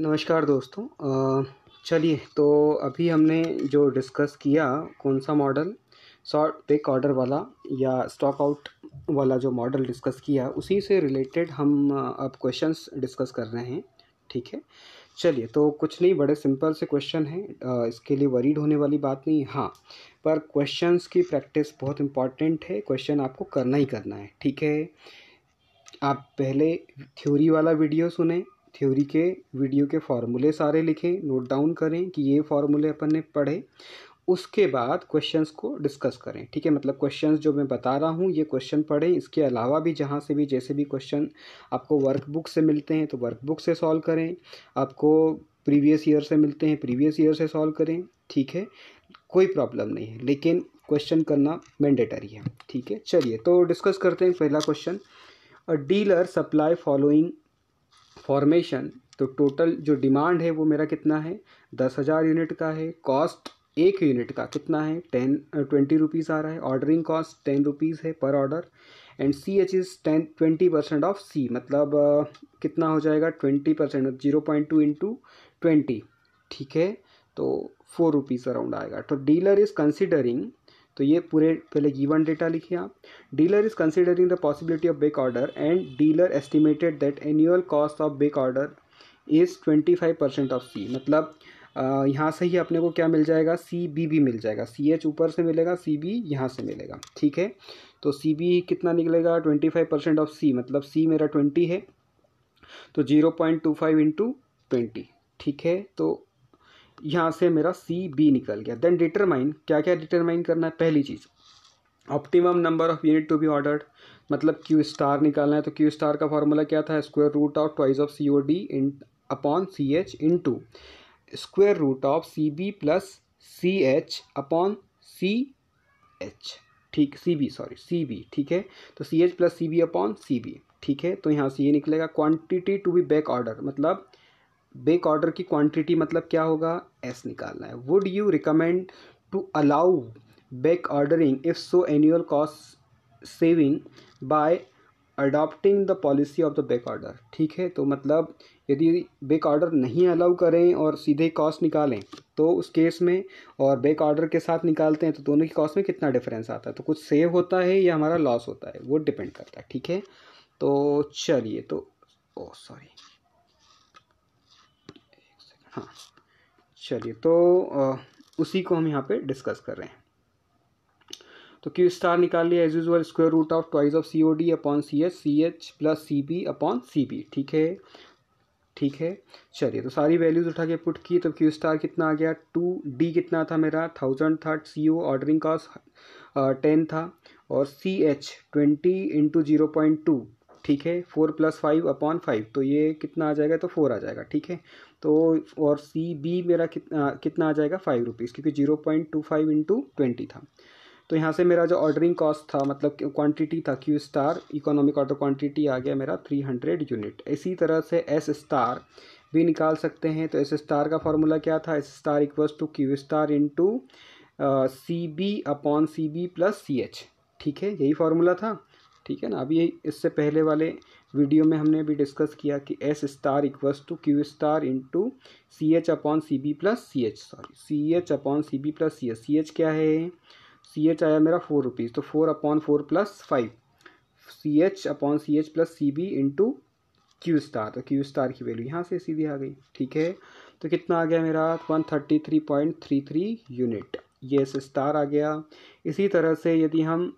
नमस्कार दोस्तों चलिए तो अभी हमने जो डिस्कस किया कौन सा मॉडल शॉर्ट पिक ऑर्डर वाला या स्टॉक आउट वाला जो मॉडल डिस्कस किया उसी से रिलेटेड हम अब क्वेश्चंस डिस्कस कर रहे हैं ठीक है चलिए तो कुछ नहीं बड़े सिंपल से क्वेश्चन हैं इसके लिए वरीड होने वाली बात नहीं हाँ पर क्वेश्चंस की प्रैक्टिस बहुत इंपॉर्टेंट है क्वेश्चन आपको करना ही करना है ठीक है आप पहले थ्योरी वाला वीडियो सुने थ्योरी के वीडियो के फार्मूले सारे लिखें नोट डाउन करें कि ये फार्मूले अपन ने पढ़े उसके बाद क्वेश्चंस को डिस्कस करें ठीक है मतलब क्वेश्चंस जो मैं बता रहा हूँ ये क्वेश्चन पढ़ें इसके अलावा भी जहाँ से भी जैसे भी क्वेश्चन आपको वर्कबुक से मिलते हैं तो वर्कबुक से सॉल्व करें आपको प्रीवियस ईयर से मिलते हैं प्रीवियस ईयर से सॉल्व करें ठीक है कोई प्रॉब्लम नहीं है लेकिन क्वेश्चन करना मैंडेटरी है ठीक है चलिए तो डिस्कस करते हैं पहला question uh dealer supply following formation तो टोटल जो डिमांड है वो मेरा कितना है दस हज़ार यूनिट का है कॉस्ट एक यूनिट का कितना है टेन ट्वेंटी रुपीज़ आ रहा है ऑर्डरिंग कॉस्ट टेन रुपीज़ है per order and C H is ten twenty percent of C मतलब uh, कितना हो जाएगा twenty percent zero point two into twenty ठीक है तो फोर रुपीज़ अराउंड आएगा तो डीलर इज़ कंसिडरिंग तो ये पूरे पहले गिवन डेटा लिखिए आप dealer is considering the possibility of big order and dealer estimated that annual cost of big order is twenty five percent of C मतलब यहाँ से ही अपने को क्या मिल जाएगा सी बी भी मिल जाएगा सी एच ऊपर से मिलेगा सी बी यहाँ से मिलेगा ठीक है तो सी बी कितना निकलेगा twenty five percent of C मतलब सी मेरा ट्वेंटी है तो zero point two five into twenty ठीक है तो यहाँ से मेरा सी बी निकल गया देन डिटरमाइन क्या क्या डिटरमाइन करना है पहली चीज़ optimum number of unit to be ordered मतलब क्यू स्टार निकालना है तो क्यू स्टार का फॉर्मूला क्या था square root of twice of C O D in upon C H into square root of C B plus C H upon C H ठीक C B sorry C B ठीक है तो C H plus C B upon C B ठीक है तो यहाँ से ये निकलेगा quantity to be back order मतलब बेक ऑर्डर की क्वांटिटी मतलब क्या होगा एस निकालना है would you recommend to allow back ordering if so annual cost saving by adopting the policy of the back order ठीक है तो मतलब यदि बेक ऑर्डर नहीं अलाउ करें और सीधे कॉस्ट निकालें तो उस केस में और बेक ऑर्डर के साथ निकालते हैं तो दोनों की कॉस्ट में कितना डिफरेंस आता है तो कुछ सेव होता है या हमारा लॉस होता है वो डिपेंड करता है ठीक है तो चलिए तो ओ oh, सॉरी हाँ चलिए तो उसी को हम यहाँ पे डिस्कस कर रहे हैं तो क्यू स्टार निकाल लिया as usual square root of twice of C O D upon C H C H plus C B upon C B ठीक है ठीक है चलिए तो सारी वैल्यूज़ उठा के पुट की तो क्यू स्टार कितना आ गया टू डी कितना था मेरा थाउजेंड था C O ordering cost ten था और C H twenty into zero point two ठीक है four plus five upon five तो ये कितना आ जाएगा तो फोर आ जाएगा ठीक है तो और सी बी मेरा कितना कितना आ जाएगा फाइव रुपीज़ क्योंकि zero point two five into twenty था तो यहाँ से मेरा जो ऑर्डरिंग कॉस्ट था मतलब क्वांटिटी था Q star economic order quantity आ गया मेरा थ्री हंड्रेड यूनिट इसी तरह से एस स्टार भी निकाल सकते हैं तो एस स्टार का फॉर्मूला क्या था S star equals to Q star into C B upon C B plus C H ठीक है यही फार्मूला था ठीक है ना अभी इससे पहले वाले वीडियो में हमने भी डिस्कस किया कि S star equals to Q star into C H upon C B plus C H sorry C H upon C B plus C H C H क्या है सी एच आया मेरा फोर रुपीज़ तो four upon four plus five C H upon C H plus C B into Q star तो Q star की value यहाँ से सीधी आ गई ठीक है तो कितना आ गया मेरा one thirty three point three three unit ये एस स्टार आ गया इसी तरह से यदि हम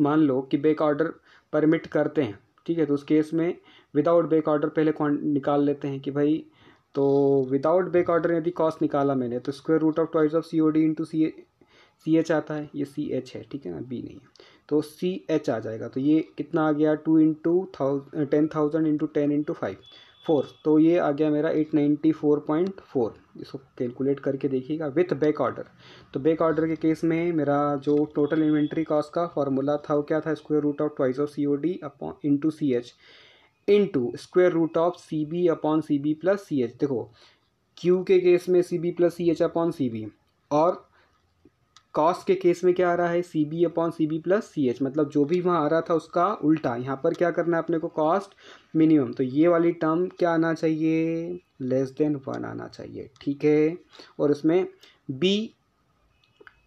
मान लो कि बेक ऑर्डर परमिट करते हैं ठीक है तो उस केस में विदाउट बेक ऑर्डर पहले निकाल लेते हैं कि भाई तो विदाउट बेक ऑर्डर यदि कॉस्ट निकाला मैंने तो square root of twice of C O D into C C H आता है ये सी एच है ठीक है ना बी नहीं है तो सी एच आ जाएगा तो ये कितना आ गया two into thousand ten thousand into ten into five four तो ये आ गया मेरा eight ninety four point four इसको कैलकुलेट करके देखिएगा विथ बैक ऑर्डर तो बैक ऑर्डर के केस में मेरा जो टोटल इन्वेंट्री कॉस्ट का फॉर्मूला था वो क्या था square root of twice of C O D upon into C H into square root of C B upon C B plus C H देखो Q के case में C B plus C H upon C B और cost के case में क्या आ रहा है C B upon C B plus C H मतलब जो भी वहाँ आ रहा था उसका उल्टा यहाँ पर क्या करना है अपने को कॉस्ट मिनिमम तो ये वाली टर्म क्या आना चाहिए लेस देन वन आना चाहिए ठीक है और उसमें बी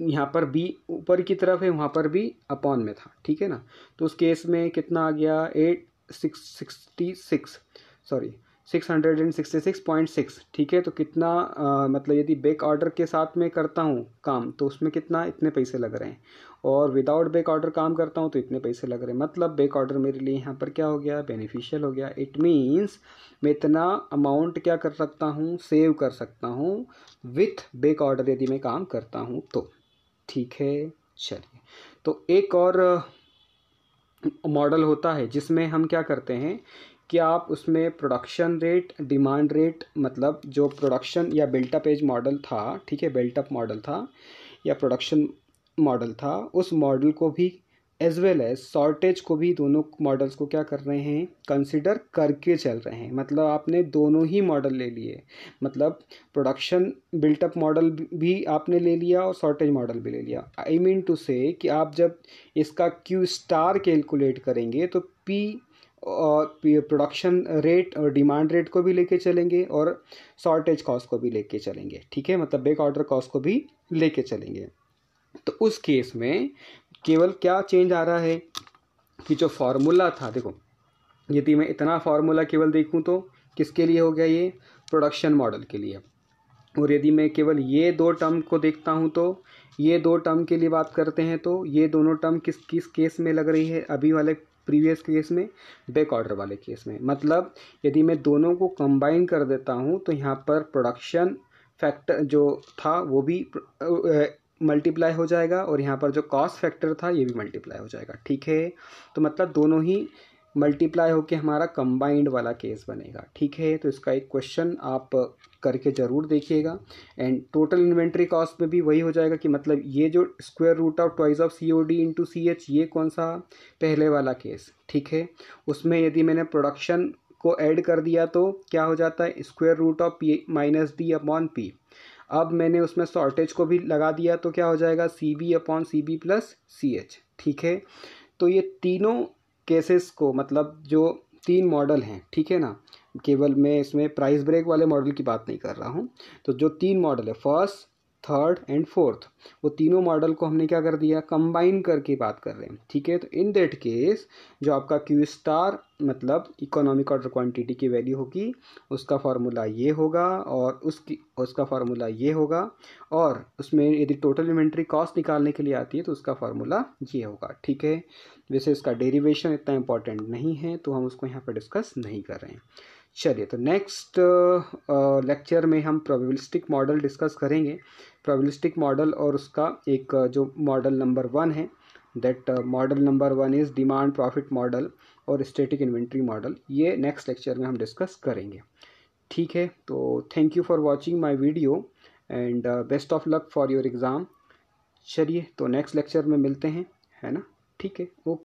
यहाँ पर बी ऊपर की तरफ है वहाँ पर भी अपॉन में था ठीक है ना तो उस केस में कितना आ गया eight six sixty six sorry six hundred and sixty six point six ठीक है तो कितना आ, मतलब यदि बेक ऑर्डर के साथ में करता हूँ काम तो उसमें कितना इतने पैसे लग रहे हैं और विदाउट बेक ऑर्डर काम करता हूँ तो इतने पैसे लग रहे हैं मतलब बेक ऑर्डर मेरे लिए यहाँ पर क्या हो गया बेनिफिशियल हो गया इट मीन्स मैं इतना अमाउंट क्या कर सकता हूँ सेव कर सकता हूँ विथ बेक ऑर्डर यदि मैं काम करता हूँ तो ठीक है चलिए तो एक और मॉडल होता है जिसमें हम क्या करते हैं कि आप उसमें प्रोडक्शन रेट डिमांड रेट मतलब जो प्रोडक्शन या बिल्टअप एज मॉडल था ठीक है बिल्टअप मॉडल था या प्रोडक्शन मॉडल था उस मॉडल को भी एज वेल एज शॉर्टेज को भी दोनों मॉडल्स को क्या कर रहे हैं कंसिडर करके चल रहे हैं मतलब आपने दोनों ही मॉडल ले लिए मतलब प्रोडक्शन बिल्टअप मॉडल भी आपने ले लिया और शॉर्टेज मॉडल भी ले लिया आई मीन टू से कि आप जब इसका क्यू स्टार कैलकुलेट करेंगे तो पी और प्रोडक्शन रेट और डिमांड रेट को भी लेके चलेंगे और शॉर्टेज कॉस्ट को भी लेके चलेंगे ठीक है मतलब बेक ऑर्डर कॉस्ट को भी लेके चलेंगे तो उस केस में केवल क्या चेंज आ रहा है कि जो फार्मूला था देखो यदि मैं इतना फार्मूला केवल देखूँ तो किसके लिए हो गया ये प्रोडक्शन मॉडल के लिए और यदि मैं केवल ये दो टर्म को देखता हूँ तो ये दो टर्म के लिए बात करते हैं तो ये दोनों टर्म किस किस केस में लग रही है अभी वाले प्रीवियस केस में बैक ऑर्डर वाले केस में मतलब यदि मैं दोनों को कंबाइन कर देता हूँ तो यहाँ पर प्रोडक्शन फैक्टर जो था वो भी मल्टीप्लाई हो जाएगा और यहाँ पर जो कॉस्ट फैक्टर था ये भी मल्टीप्लाई हो जाएगा ठीक है तो मतलब दोनों ही मल्टीप्लाई होकर हमारा कंबाइंड वाला केस बनेगा ठीक है तो इसका एक क्वेश्चन आप करके ज़रूर देखिएगा एंड टोटल इन्वेंट्री कॉस्ट में भी वही हो जाएगा कि मतलब ये जो square root of twice of C O D into C H ये कौन सा पहले वाला केस ठीक है उसमें यदि मैंने प्रोडक्शन को ऐड कर दिया तो क्या हो जाता है square root of P minus D upon P अब मैंने उसमें शॉर्टेज को भी लगा दिया तो क्या हो जाएगा C B upon C B plus C H ठीक है तो ये तीनों केसेस को मतलब जो तीन मॉडल हैं ठीक है ना केवल मैं इसमें प्राइस ब्रेक वाले मॉडल की बात नहीं कर रहा हूँ तो जो तीन मॉडल है फर्स्ट थर्ड एंड फोर्थ वो तीनों मॉडल को हमने क्या कर दिया कंबाइन करके बात कर रहे हैं ठीक है तो इन दैट केस जो आपका क्यू स्टार मतलब इकोनॉमिक ऑर्डर क्वांटिटी की वैल्यू होगी उसका फार्मूला ये होगा और उसकी उसका फार्मूला ये होगा और उसमें यदि टोटल इन्वेंट्री कॉस्ट निकालने के लिए आती है तो उसका फार्मूला ये होगा ठीक है वैसे इसका डेरीवेशन इतना इंपॉर्टेंट नहीं है तो हम उसको यहाँ पर डिस्कस नहीं कर रहे हैं चलिए तो नेक्स्ट लेक्चर में हम प्रोबेबिलिस्टिक मॉडल डिस्कस करेंगे प्रोबेबिलिस्टिक मॉडल और उसका एक जो मॉडल नंबर वन है that model number one is demand profit model और स्टेटिक इन्वेंट्री मॉडल ये नेक्स्ट लेक्चर में हम डिस्कस करेंगे ठीक है तो thank you for watching my video and best of luck for your exam चलिए तो नेक्स्ट लेक्चर में मिलते हैं है ना ठीक है ओके